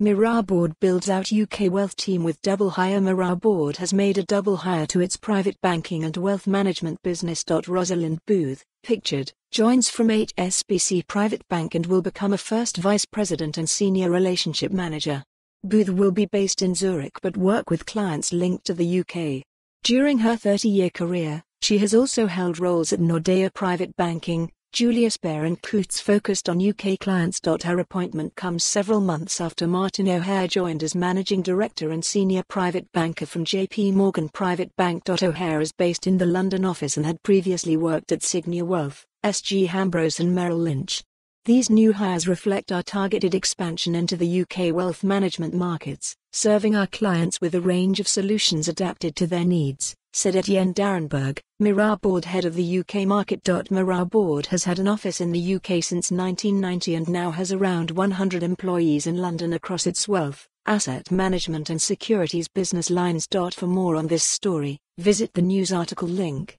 Mirar builds out UK wealth team with double hire Mirar has made a double hire to its private banking and wealth management business. Rosalind Booth, pictured, joins from HSBC Private Bank and will become a first vice president and senior relationship manager. Booth will be based in Zurich but work with clients linked to the UK. During her 30 year career, she has also held roles at Nordea Private Banking, Julius baron Koots focused on UK clients. Her appointment comes several months after Martin O'Hare joined as managing director and senior private banker from JP Morgan Private Bank. O'Hare is based in the London office and had previously worked at Signia Wealth, SG Hambros and Merrill Lynch. These new hires reflect our targeted expansion into the UK wealth management markets, serving our clients with a range of solutions adapted to their needs, said Etienne Darrenberg, Mirar Board head of the UK market. Mirar Board has had an office in the UK since 1990 and now has around 100 employees in London across its wealth, asset management and securities business lines. For more on this story, visit the news article link.